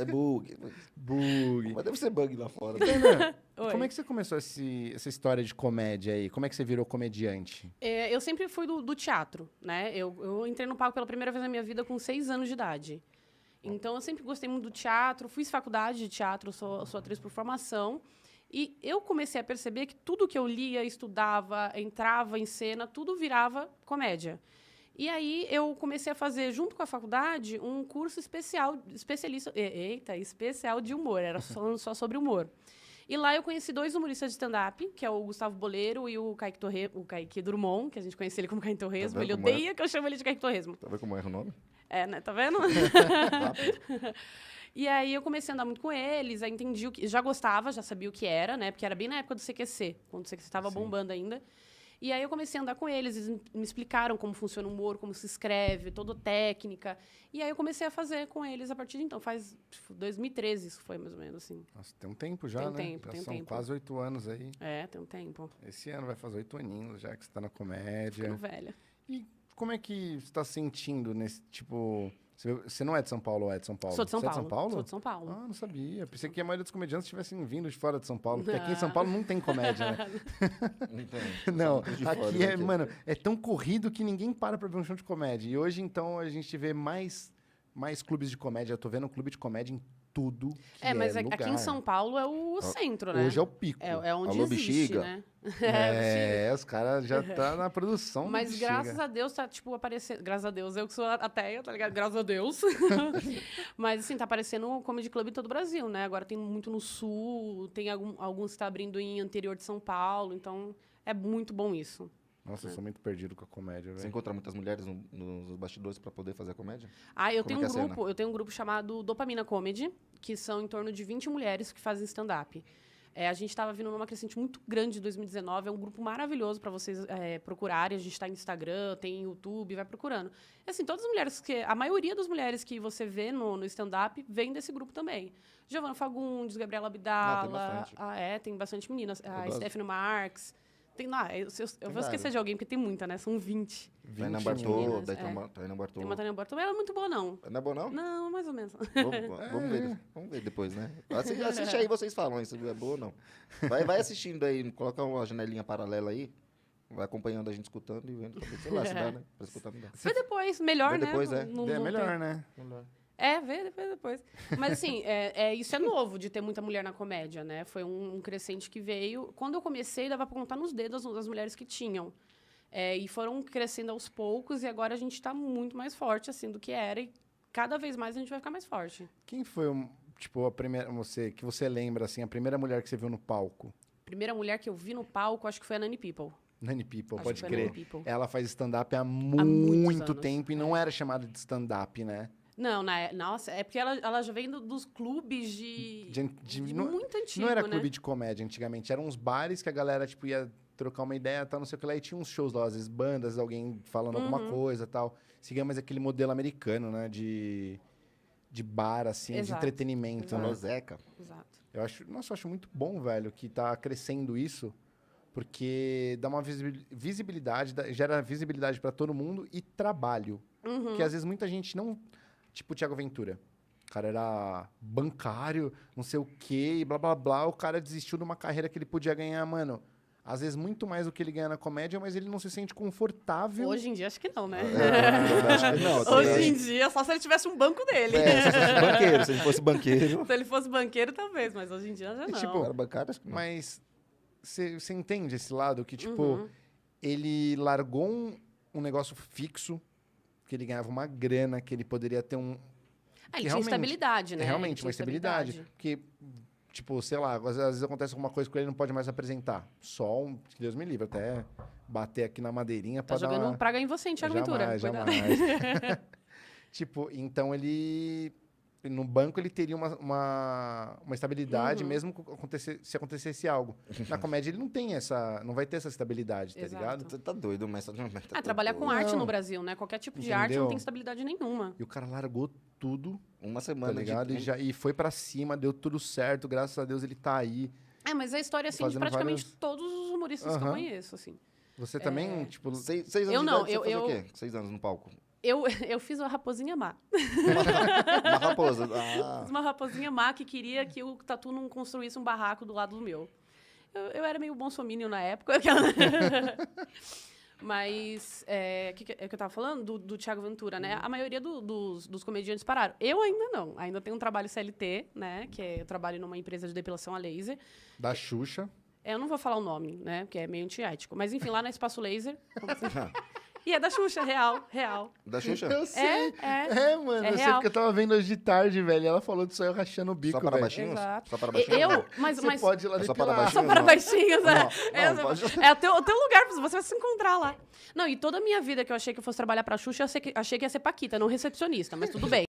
É bug. Bug. Mas deve ser bug lá fora. Né? como é que você começou esse, essa história de comédia aí? Como é que você virou comediante? É, eu sempre fui do, do teatro, né? Eu, eu entrei no palco pela primeira vez na minha vida com seis anos de idade. Então, eu sempre gostei muito do teatro, fiz faculdade de teatro, sou, sou atriz por formação. E eu comecei a perceber que tudo que eu lia, estudava, entrava em cena, tudo virava comédia. E aí eu comecei a fazer, junto com a faculdade, um curso especial, especialista, eita, especial de humor, era falando só sobre humor. E lá eu conheci dois humoristas de stand-up, que é o Gustavo Boleiro e o Kaique, Torre... o Kaique Drummond, que a gente conhecia ele como Kaique tá Torresmo. Tá ele odeia é? que eu chamo ele de Kaique Torresmo. Tá vendo como erra o nome? É, né? Tá vendo? e aí eu comecei a andar muito com eles, aí entendi o que... Já gostava, já sabia o que era, né? Porque era bem na época do CQC, quando o CQC estava bombando ainda. E aí eu comecei a andar com eles, eles me explicaram como funciona o humor, como se escreve, toda a técnica. E aí eu comecei a fazer com eles a partir de então, faz 2013 tipo, isso foi mais ou menos assim. Nossa, tem um tempo já, tem né? Tempo, já tem são tempo. quase oito anos aí. É, tem um tempo. Esse ano vai fazer oito aninhos já que você está na comédia. Ficando velha. E como é que você está sentindo nesse tipo você, você não é de São Paulo ou é de São Paulo? Sou de São, você Paulo. É de São Paulo. Sou de São Paulo. Ah, não sabia. Pensei que a maioria dos comediantes estivessem vindo de fora de São Paulo. Porque aqui em São ah. Paulo não tem comédia, né? não tem. Não, tá aqui né, é, mano, é tão corrido que ninguém para pra ver um show de comédia. E hoje, então, a gente vê mais mais clubes de comédia. Eu tô vendo um clube de comédia em tudo que é, mas lugar. É aqui em São Paulo é o centro, né? Hoje é o pico. É, é onde Alô, existe, bexiga. né? É, é os caras já tá na produção. Mas graças a Deus tá, tipo, aparecendo... Graças a Deus, eu que sou ateia, tá ligado? Graças a Deus. mas, assim, tá aparecendo o Comedy Club em todo o Brasil, né? Agora tem muito no Sul, tem algum, alguns que tá abrindo em interior de São Paulo. Então, é muito bom isso. Nossa, eu é. sou muito perdido com a comédia, Você encontra muitas mulheres no- nos bastidores para poder fazer a comédia? Ah, eu Como tenho é um é grupo, eu tenho um grupo chamado Dopamina Comedy, que são em torno de 20 mulheres que fazem stand-up. É, a gente estava vindo numa crescente muito grande em 2019, é um grupo maravilhoso para vocês é, procurarem. A gente está no Instagram, tem YouTube, vai procurando. E, assim, todas as mulheres que. A maioria das mulheres que você vê no, no stand-up vem desse grupo também. Giovanna Fagundes, Gabriela Abdala. bastante. ah, é, tem bastante meninas. A gosto. Stephanie Marx. Tem, não, ah, eu, eu, eu vou esquecer de alguém, porque tem muita, né? São 20. 20 Bartô, daí é. Ana Bartô. Tem uma Bartô, ela é muito boa, não. Não é boa, não? Não, mais ou menos. Vamos, é. vamos, ver, vamos ver depois, né? Assiste, é. assiste aí, vocês falam se é boa ou não. Vai, vai assistindo aí, coloca uma janelinha paralela aí. Vai acompanhando a gente escutando e vendo. Sei lá, se é. dá, né? Pra escutar melhor. depois, melhor, Mas né? depois, né? é. é melhor, né? Melhor. É, vê depois. depois. Mas assim, é, é, isso é novo de ter muita mulher na comédia, né? Foi um, um crescente que veio. Quando eu comecei, dava pra contar nos dedos as mulheres que tinham. É, e foram crescendo aos poucos, e agora a gente está muito mais forte, assim, do que era. E cada vez mais a gente vai ficar mais forte. Quem foi, tipo, a primeira... Você, que você lembra, assim, a primeira mulher que você viu no palco? Primeira mulher que eu vi no palco, acho que foi a Nanny People. Nanny People, acho pode crer. People. Ela faz stand-up há, há, muito tempo e não é. era chamada de stand-up, né? Não, na, é, nossa, é porque ela, ela já vem do, dos clubes de. de, de, de não, é, muito antigo. Não era né? clube de comédia antigamente, eram uns bares que a galera, tipo, ia trocar uma ideia, tal, não sei o que lá, e tinha uns shows lá, às vezes bandas, alguém falando uhum. alguma coisa tal. Seguia mais aquele modelo americano, né? De, de bar, assim, Exato. de entretenimento. Né? Exato. Né? Zeca. Exato. Eu acho, nossa, eu acho muito bom, velho, que tá crescendo isso porque dá uma visibilidade, gera visibilidade para todo mundo e trabalho. Uhum. Que às vezes muita gente não. Tipo o Thiago Ventura. O cara era bancário, não sei o quê, e blá blá blá. O cara desistiu de uma carreira que ele podia ganhar, mano. Às vezes muito mais do que ele ganha na comédia, mas ele não se sente confortável. Hoje em dia acho que não, né? É, que não, Hoje em dia, só se ele tivesse um banco dele. É, se fosse banqueiro, se ele fosse banqueiro. se ele fosse banqueiro, talvez, mas hoje em dia já não. E, tipo, era bancário, acho que não. Mas você entende esse lado que, tipo, uhum. ele largou um, um negócio fixo, que ele ganhava uma grana, que ele poderia ter um. Ah, ele tinha estabilidade, né? É, realmente, uma estabilidade. estabilidade. Porque, tipo, sei lá, às vezes acontece alguma coisa que ele não pode mais apresentar. Só um. Que Deus me livre, até bater aqui na madeirinha tá jogando dar uma... praga em você, Thiago jamais, Ventura. Jamais. tipo, então ele no banco ele teria uma, uma, uma estabilidade, uhum. mesmo acontecer, se acontecesse algo. Na comédia ele não tem essa. não vai ter essa estabilidade, tá Exato. ligado? Tá, tá doido, mas é, tá, mas tá, é, trabalhar com arte não. no Brasil, né? Qualquer tipo de arte não tem estabilidade nenhuma. E o cara largou tudo. Uma tá semana. Tá ligado? De... E, já, e foi para cima, deu tudo certo, graças a Deus ele tá aí. É, mas é a história assim de praticamente várias... todos os humoristas uhum. que eu conheço, assim. Você é... também, tipo, seis, seis anos eu não, idade, eu, você eu... o quê? Seis anos no palco. Eu, eu fiz uma raposinha má. uma raposa. Ah. Fiz uma raposinha má que queria que o Tatu não construísse um barraco do lado do meu. Eu, eu era meio bonsomínio na época. Mas, é, que, é o que eu tava falando do, do Thiago Ventura, né? Uhum. A maioria do, dos, dos comediantes pararam. Eu ainda não. Ainda tenho um trabalho CLT, né? Que é, eu trabalho numa empresa de depilação a laser. Da Xuxa. É, eu não vou falar o nome, né? Porque é meio antiético. Mas, enfim, lá na Espaço Laser. E é da Xuxa, real, real. Da Xuxa? Eu sei. É, é, é mano. É eu sei porque eu tava vendo hoje de tarde, velho. Ela falou disso aí, eu rachando o bico, Só para velho. baixinhos? Exato. Só para baixinhos? Eu, mas... Você mas... pode ir lá é só para baixinhos? Só para baixinhos, não. é. Não, não, é, pode... é o, teu, o teu lugar, você vai se encontrar lá. Não, e toda a minha vida que eu achei que eu fosse trabalhar pra Xuxa, eu achei que ia ser Paquita, não recepcionista, mas tudo bem.